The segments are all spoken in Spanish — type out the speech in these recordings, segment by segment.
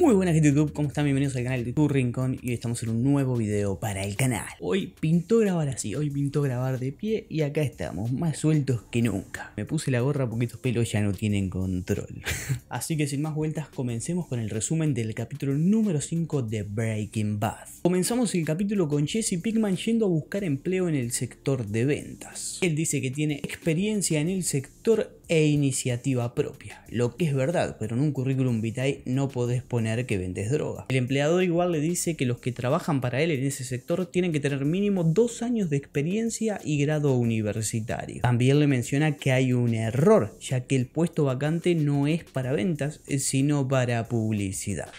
Muy buenas YouTube, ¿cómo están? Bienvenidos al canal de Tu Rincón y estamos en un nuevo video para el canal. Hoy pintó grabar así, hoy pintó grabar de pie y acá estamos, más sueltos que nunca. Me puse la gorra porque estos pelos ya no tienen control. así que sin más vueltas, comencemos con el resumen del capítulo número 5 de Breaking Bad. Comenzamos el capítulo con Jesse Pickman yendo a buscar empleo en el sector de ventas. Él dice que tiene experiencia en el sector e iniciativa propia, lo que es verdad, pero en un currículum vitae no podés poner que vendes droga. El empleador igual le dice que los que trabajan para él en ese sector tienen que tener mínimo dos años de experiencia y grado universitario. También le menciona que hay un error, ya que el puesto vacante no es para ventas, sino para publicidad.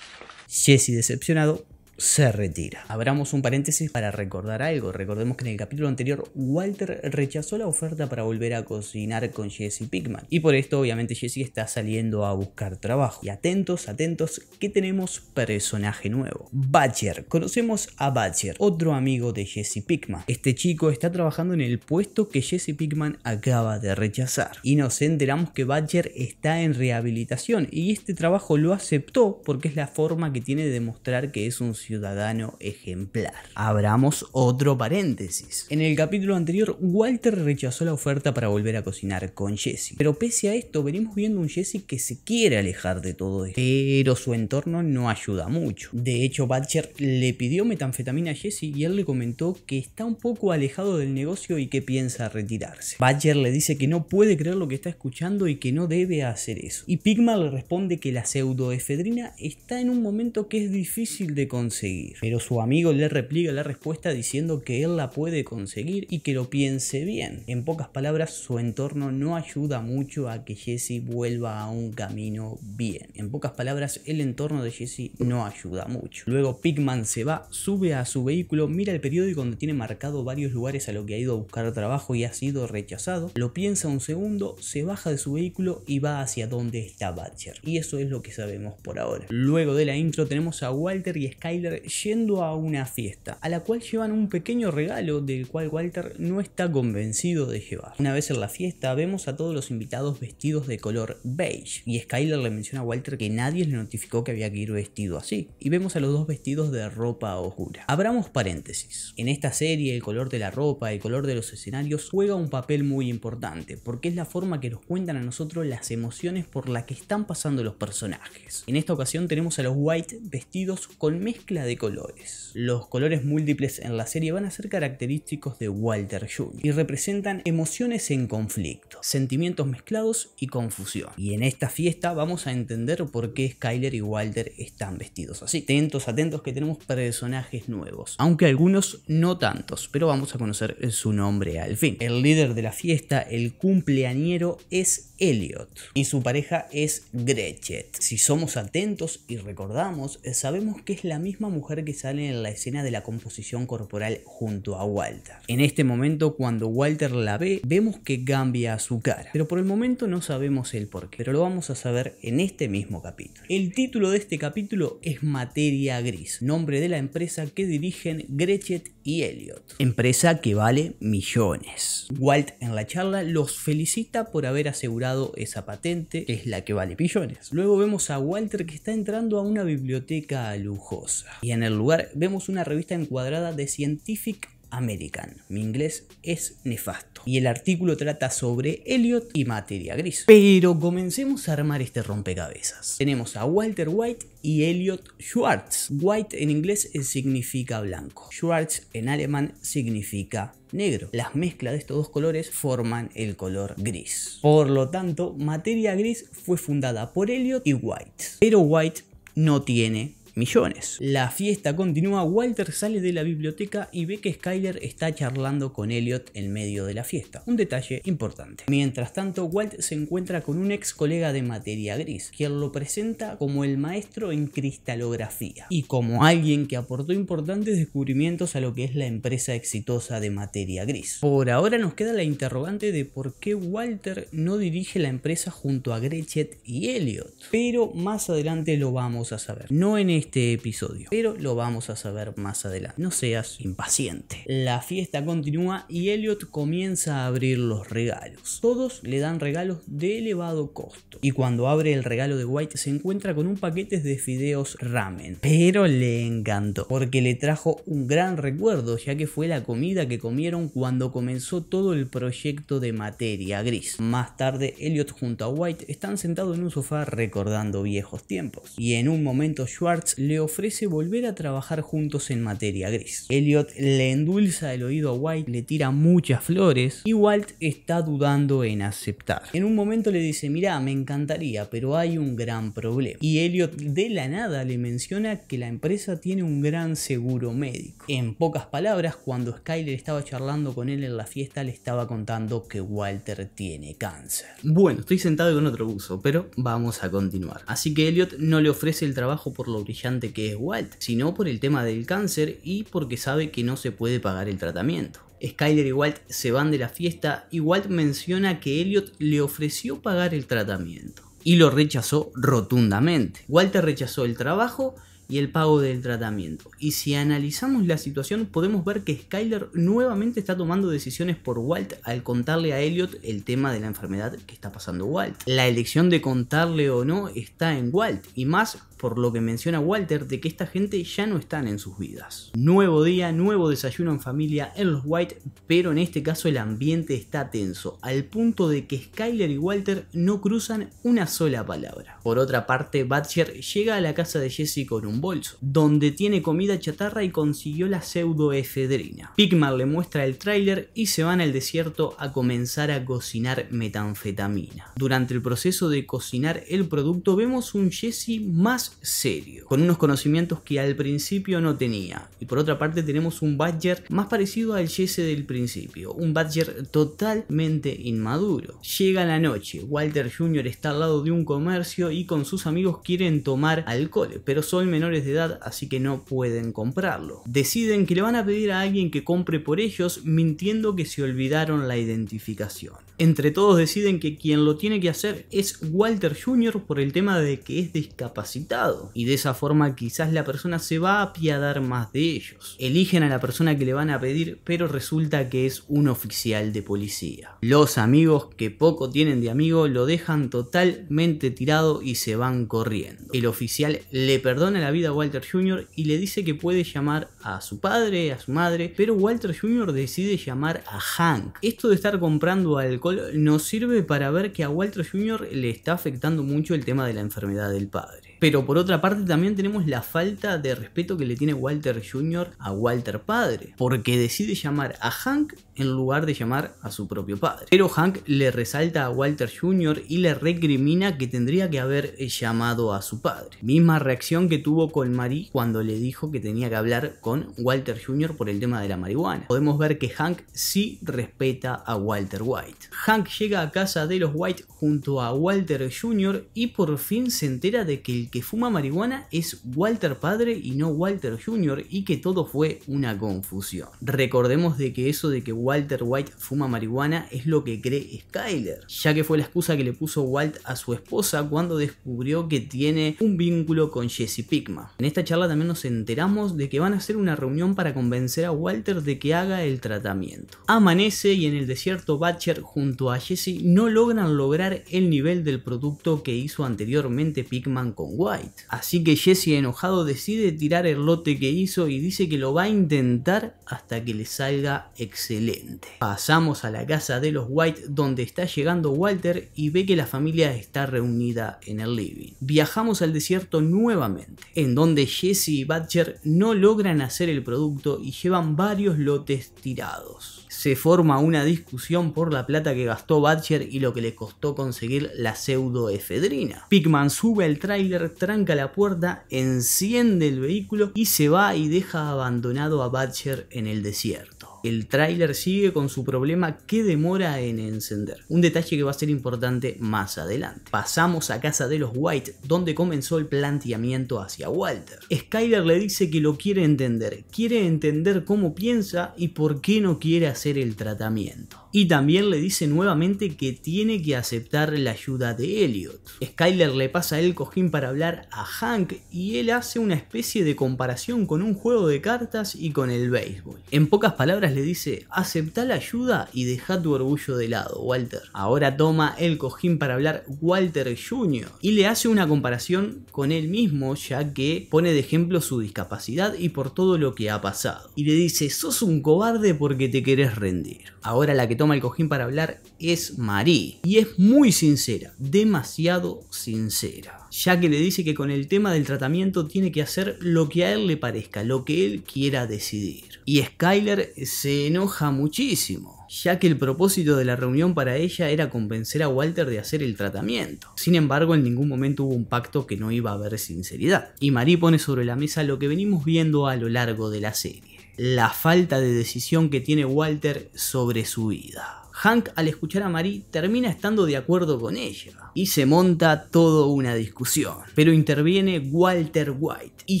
Jesse decepcionado se retira. Abramos un paréntesis para recordar algo. Recordemos que en el capítulo anterior Walter rechazó la oferta para volver a cocinar con Jesse Pickman. Y por esto obviamente Jesse está saliendo a buscar trabajo. Y atentos, atentos, que tenemos personaje nuevo. Badger. Conocemos a Badger, otro amigo de Jesse Pickman. Este chico está trabajando en el puesto que Jesse Pickman acaba de rechazar. Y nos enteramos que Badger está en rehabilitación. Y este trabajo lo aceptó porque es la forma que tiene de demostrar que es un ciudadano ejemplar. Abramos otro paréntesis. En el capítulo anterior, Walter rechazó la oferta para volver a cocinar con Jesse. Pero pese a esto, venimos viendo un Jesse que se quiere alejar de todo esto. Pero su entorno no ayuda mucho. De hecho, Butcher le pidió metanfetamina a Jesse y él le comentó que está un poco alejado del negocio y que piensa retirarse. Butcher le dice que no puede creer lo que está escuchando y que no debe hacer eso. Y Pigma le responde que la pseudoefedrina está en un momento que es difícil de conseguir pero su amigo le repliega la respuesta diciendo que él la puede conseguir y que lo piense bien. En pocas palabras, su entorno no ayuda mucho a que Jesse vuelva a un camino bien. En pocas palabras, el entorno de Jesse no ayuda mucho. Luego Pigman se va, sube a su vehículo, mira el periódico donde tiene marcado varios lugares a lo que ha ido a buscar trabajo y ha sido rechazado, lo piensa un segundo, se baja de su vehículo y va hacia donde está Butcher. Y eso es lo que sabemos por ahora. Luego de la intro tenemos a Walter y Sky yendo a una fiesta, a la cual llevan un pequeño regalo del cual Walter no está convencido de llevar. Una vez en la fiesta vemos a todos los invitados vestidos de color beige y Skyler le menciona a Walter que nadie le notificó que había que ir vestido así y vemos a los dos vestidos de ropa oscura. Abramos paréntesis. En esta serie el color de la ropa, el color de los escenarios juega un papel muy importante porque es la forma que nos cuentan a nosotros las emociones por las que están pasando los personajes. En esta ocasión tenemos a los White vestidos con mezcla de colores. Los colores múltiples en la serie van a ser característicos de Walter Jr. y representan emociones en conflicto, sentimientos mezclados y confusión. Y en esta fiesta vamos a entender por qué Skyler y Walter están vestidos así. Atentos, atentos que tenemos personajes nuevos, aunque algunos no tantos, pero vamos a conocer su nombre al fin. El líder de la fiesta, el cumpleañero, es Elliot y su pareja es Gretchen. Si somos atentos y recordamos, sabemos que es la misma mujer que sale en la escena de la composición corporal junto a Walter. En este momento, cuando Walter la ve, vemos que cambia su cara, pero por el momento no sabemos el por qué, pero lo vamos a saber en este mismo capítulo. El título de este capítulo es Materia Gris, nombre de la empresa que dirigen Gretchen y Elliot, empresa que vale millones. Walt en la charla los felicita por haber asegurado esa patente, que es la que vale millones. Luego vemos a Walter que está entrando a una biblioteca lujosa y en el lugar vemos una revista encuadrada de Scientific American. Mi inglés es nefasto. Y el artículo trata sobre Elliot y materia gris. Pero comencemos a armar este rompecabezas. Tenemos a Walter White y Elliot Schwartz. White en inglés significa blanco. Schwartz en alemán significa negro. Las mezclas de estos dos colores forman el color gris. Por lo tanto, materia gris fue fundada por Elliot y White. Pero White no tiene millones. La fiesta continúa, Walter sale de la biblioteca y ve que Skyler está charlando con Elliot en medio de la fiesta. Un detalle importante. Mientras tanto, Walt se encuentra con un ex colega de materia gris, quien lo presenta como el maestro en cristalografía y como alguien que aportó importantes descubrimientos a lo que es la empresa exitosa de materia gris. Por ahora nos queda la interrogante de por qué Walter no dirige la empresa junto a Gretchen y Elliot, pero más adelante lo vamos a saber. No en este este episodio, pero lo vamos a saber más adelante. No seas impaciente. La fiesta continúa y Elliot comienza a abrir los regalos. Todos le dan regalos de elevado costo. Y cuando abre el regalo de White se encuentra con un paquete de fideos ramen. Pero le encantó porque le trajo un gran recuerdo ya que fue la comida que comieron cuando comenzó todo el proyecto de materia gris. Más tarde Elliot junto a White están sentados en un sofá recordando viejos tiempos. Y en un momento Schwartz le ofrece volver a trabajar juntos en materia gris. Elliot le endulza el oído a White, le tira muchas flores y Walt está dudando en aceptar. En un momento le dice, mirá, me encantaría, pero hay un gran problema. Y Elliot de la nada le menciona que la empresa tiene un gran seguro médico. En pocas palabras, cuando Skyler estaba charlando con él en la fiesta, le estaba contando que Walter tiene cáncer. Bueno, estoy sentado con otro uso, pero vamos a continuar. Así que Elliot no le ofrece el trabajo por lo original que es Walt, sino por el tema del cáncer y porque sabe que no se puede pagar el tratamiento. Skyler y Walt se van de la fiesta y Walt menciona que Elliot le ofreció pagar el tratamiento y lo rechazó rotundamente. Walter rechazó el trabajo y el pago del tratamiento. Y si analizamos la situación, podemos ver que Skyler nuevamente está tomando decisiones por Walt al contarle a Elliot el tema de la enfermedad que está pasando Walt. La elección de contarle o no está en Walt y más por lo que menciona Walter de que esta gente ya no están en sus vidas. Nuevo día, nuevo desayuno en familia en los White, pero en este caso el ambiente está tenso, al punto de que Skyler y Walter no cruzan una sola palabra. Por otra parte, Badger llega a la casa de Jesse con un bolso, donde tiene comida chatarra y consiguió la pseudoefedrina. Pigman le muestra el tráiler y se van al desierto a comenzar a cocinar metanfetamina. Durante el proceso de cocinar el producto vemos un Jesse más serio, con unos conocimientos que al principio no tenía. Y por otra parte tenemos un Badger más parecido al Jesse del principio, un Badger totalmente inmaduro. Llega la noche, Walter Jr. está al lado de un comercio y con sus amigos quieren tomar alcohol, pero son menor de edad, así que no pueden comprarlo. Deciden que le van a pedir a alguien que compre por ellos mintiendo que se olvidaron la identificación. Entre todos deciden que quien lo tiene que hacer es Walter Jr. por el tema de que es discapacitado y de esa forma quizás la persona se va a apiadar más de ellos. Eligen a la persona que le van a pedir pero resulta que es un oficial de policía. Los amigos que poco tienen de amigo lo dejan totalmente tirado y se van corriendo. El oficial le perdona la vida a Walter Jr. y le dice que puede llamar a su padre, a su madre, pero Walter Jr. decide llamar a Hank. Esto de estar comprando alcohol nos sirve para ver que a Walter Jr. le está afectando mucho el tema de la enfermedad del padre. Pero por otra parte también tenemos la falta de respeto que le tiene Walter Jr. a Walter padre, porque decide llamar a Hank en lugar de llamar a su propio padre. Pero Hank le resalta a Walter Jr. y le recrimina que tendría que haber llamado a su padre. Misma reacción que tuvo con Marie cuando le dijo que tenía que hablar con Walter Jr. por el tema de la marihuana. Podemos ver que Hank sí respeta a Walter White. Hank llega a casa de los White junto a Walter Jr. y por fin se entera de que el que fuma marihuana es Walter padre y no Walter Jr. y que todo fue una confusión. Recordemos de que eso de que Walter White fuma marihuana es lo que cree Skyler, ya que fue la excusa que le puso Walt a su esposa cuando descubrió que tiene un vínculo con Jesse Pickman. En esta charla también nos enteramos de que van a hacer una reunión para convencer a Walter de que haga el tratamiento. Amanece y en el desierto Butcher junto a Jesse no logran lograr el nivel del producto que hizo anteriormente Pigman con White. Así que Jesse enojado decide tirar el lote que hizo y dice que lo va a intentar hasta que le salga excelente. Pasamos a la casa de los White donde está llegando Walter y ve que la familia está reunida en el living. Viajamos al desierto nuevamente, en donde Jesse y Butcher no logran hacer el producto y llevan varios lotes tirados se forma una discusión por la plata que gastó Batcher y lo que le costó conseguir la pseudoefedrina. Pickman sube al tráiler, tranca la puerta, enciende el vehículo y se va y deja abandonado a Batcher en el desierto el tráiler sigue con su problema que demora en encender. Un detalle que va a ser importante más adelante. Pasamos a casa de los White, donde comenzó el planteamiento hacia Walter. Skyler le dice que lo quiere entender, quiere entender cómo piensa y por qué no quiere hacer el tratamiento. Y también le dice nuevamente que tiene que aceptar la ayuda de Elliot. Skyler le pasa el cojín para hablar a Hank y él hace una especie de comparación con un juego de cartas y con el béisbol. En pocas palabras le dice, acepta la ayuda y deja tu orgullo de lado, Walter. Ahora toma el cojín para hablar Walter Jr. y le hace una comparación con él mismo ya que pone de ejemplo su discapacidad y por todo lo que ha pasado. Y le dice, sos un cobarde porque te querés rendir. Ahora la que toma el cojín para hablar es Marie. Y es muy sincera, demasiado sincera. Ya que le dice que con el tema del tratamiento tiene que hacer lo que a él le parezca, lo que él quiera decidir. Y Skyler se enoja muchísimo ya que el propósito de la reunión para ella era convencer a Walter de hacer el tratamiento. Sin embargo, en ningún momento hubo un pacto que no iba a haber sinceridad. Y Marie pone sobre la mesa lo que venimos viendo a lo largo de la serie la falta de decisión que tiene Walter sobre su vida. Hank al escuchar a Marie termina estando de acuerdo con ella y se monta toda una discusión, pero interviene Walter White y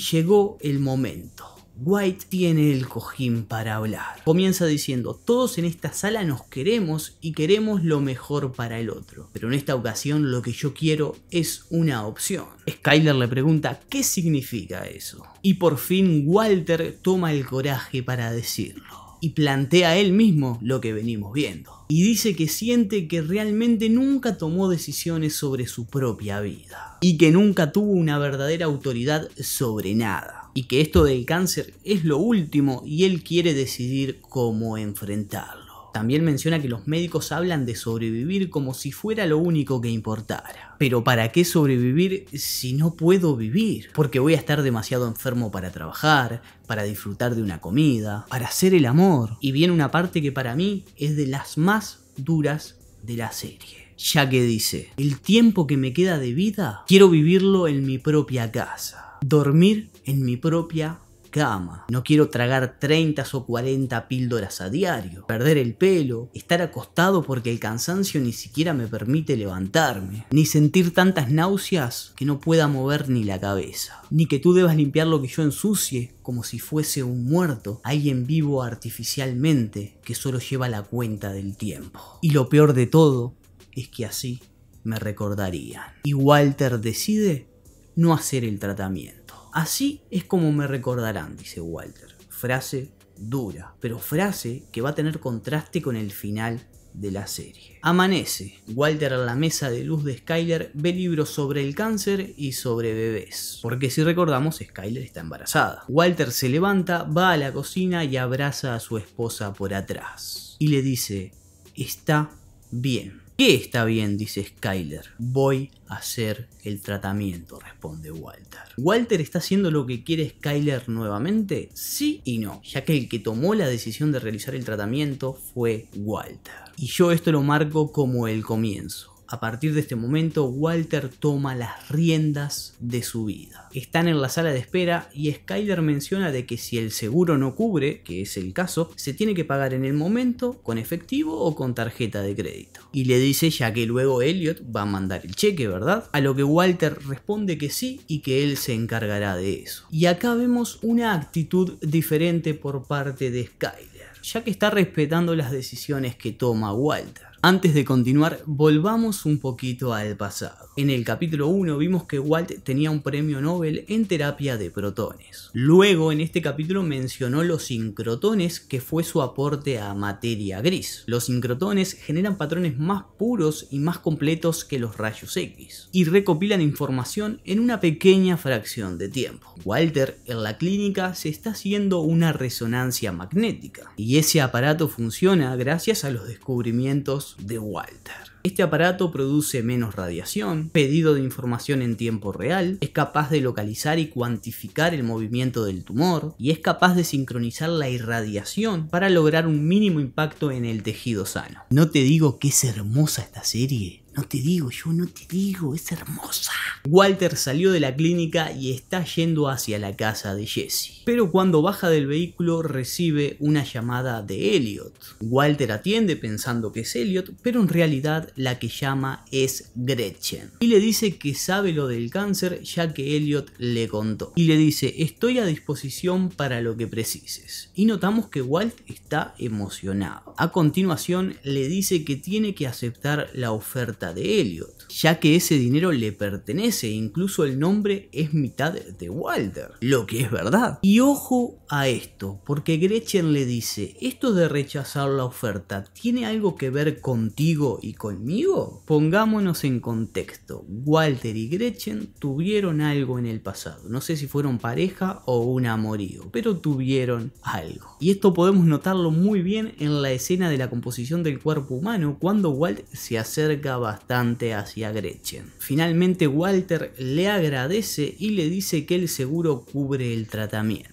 llegó el momento. White tiene el cojín para hablar. Comienza diciendo, todos en esta sala nos queremos y queremos lo mejor para el otro, pero en esta ocasión lo que yo quiero es una opción. Skyler le pregunta, ¿qué significa eso? Y por fin Walter toma el coraje para decirlo, y plantea él mismo lo que venimos viendo y dice que siente que realmente nunca tomó decisiones sobre su propia vida y que nunca tuvo una verdadera autoridad sobre nada y que esto del cáncer es lo último y él quiere decidir cómo enfrentarlo. También menciona que los médicos hablan de sobrevivir como si fuera lo único que importara. Pero ¿para qué sobrevivir si no puedo vivir? Porque voy a estar demasiado enfermo para trabajar, para disfrutar de una comida, para hacer el amor. Y viene una parte que para mí es de las más duras de la serie ya que dice, el tiempo que me queda de vida quiero vivirlo en mi propia casa, dormir en mi propia cama. No quiero tragar 30 o 40 píldoras a diario, perder el pelo, estar acostado porque el cansancio ni siquiera me permite levantarme, ni sentir tantas náuseas que no pueda mover ni la cabeza, ni que tú debas limpiar lo que yo ensucie como si fuese un muerto, alguien vivo artificialmente que solo lleva la cuenta del tiempo. Y lo peor de todo es que así me recordarían. Y Walter decide no hacer el tratamiento así es como me recordarán, dice Walter. Frase dura, pero frase que va a tener contraste con el final de la serie. Amanece. Walter a la mesa de luz de Skyler ve libros sobre el cáncer y sobre bebés. Porque si recordamos, Skyler está embarazada. Walter se levanta, va a la cocina y abraza a su esposa por atrás. Y le dice, está bien. ¿Qué está bien? dice Skyler. Voy a hacer el tratamiento, responde Walter. ¿Walter está haciendo lo que quiere Skyler nuevamente? Sí y no, ya que el que tomó la decisión de realizar el tratamiento fue Walter. Y yo esto lo marco como el comienzo a partir de este momento, Walter toma las riendas de su vida. Están en la sala de espera y Skyler menciona de que si el seguro no cubre, que es el caso, se tiene que pagar en el momento con efectivo o con tarjeta de crédito. Y le dice ya que luego Elliot va a mandar el cheque, ¿verdad? A lo que Walter responde que sí y que él se encargará de eso. Y acá vemos una actitud diferente por parte de Skyler, ya que está respetando las decisiones que toma Walter. Antes de continuar, volvamos un poquito al pasado. En el capítulo 1 vimos que Walt tenía un premio Nobel en terapia de protones. Luego, en este capítulo mencionó los sincrotones, que fue su aporte a materia gris. Los sincrotones generan patrones más puros y más completos que los rayos X, y recopilan información en una pequeña fracción de tiempo. Walter, en la clínica, se está haciendo una resonancia magnética, y ese aparato funciona gracias a los descubrimientos de Walter. Este aparato produce menos radiación, pedido de información en tiempo real, es capaz de localizar y cuantificar el movimiento del tumor y es capaz de sincronizar la irradiación para lograr un mínimo impacto en el tejido sano. No te digo que es hermosa esta serie. No te digo, yo no te digo, es hermosa. Walter salió de la clínica y está yendo hacia la casa de Jesse. Pero cuando baja del vehículo recibe una llamada de Elliot. Walter atiende pensando que es Elliot, pero en realidad la que llama es Gretchen. Y le dice que sabe lo del cáncer ya que Elliot le contó. Y le dice, estoy a disposición para lo que precises. Y notamos que Walt está emocionado. A continuación le dice que tiene que aceptar la oferta de Elliot, ya que ese dinero le pertenece, e incluso el nombre es mitad de Walter, lo que es verdad. Y ojo a esto, porque Gretchen le dice, ¿esto de rechazar la oferta tiene algo que ver contigo y conmigo? Pongámonos en contexto, Walter y Gretchen tuvieron algo en el pasado, no sé si fueron pareja o un amorío, pero tuvieron algo. Y esto podemos notarlo muy bien en la escena de la composición del cuerpo humano cuando Walt se acerca a bastante hacia Gretchen. Finalmente Walter le agradece y le dice que el seguro cubre el tratamiento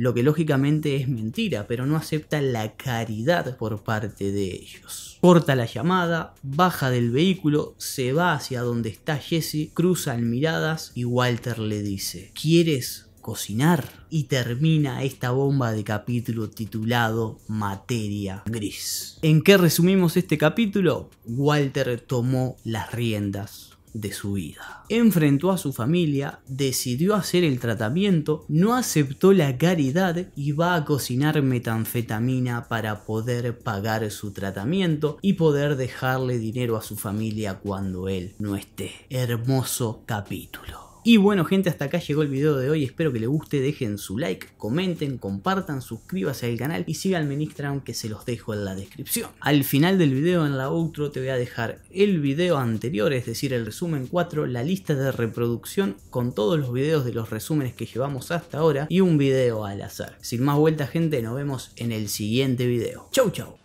lo que lógicamente es mentira, pero no acepta la caridad por parte de ellos. Corta la llamada, baja del vehículo, se va hacia donde está Jesse, cruzan miradas y Walter le dice, ¿quieres cocinar. Y termina esta bomba de capítulo titulado Materia Gris. ¿En qué resumimos este capítulo? Walter tomó las riendas de su vida. Enfrentó a su familia, decidió hacer el tratamiento, no aceptó la caridad y va a cocinar metanfetamina para poder pagar su tratamiento y poder dejarle dinero a su familia cuando él no esté. Hermoso capítulo. Y bueno gente, hasta acá llegó el video de hoy, espero que les guste, dejen su like, comenten, compartan, suscríbase al canal y síganme en Instagram que se los dejo en la descripción. Al final del video en la outro te voy a dejar el video anterior, es decir el resumen 4, la lista de reproducción con todos los videos de los resúmenes que llevamos hasta ahora y un video al azar. Sin más vuelta gente, nos vemos en el siguiente video. Chau chau.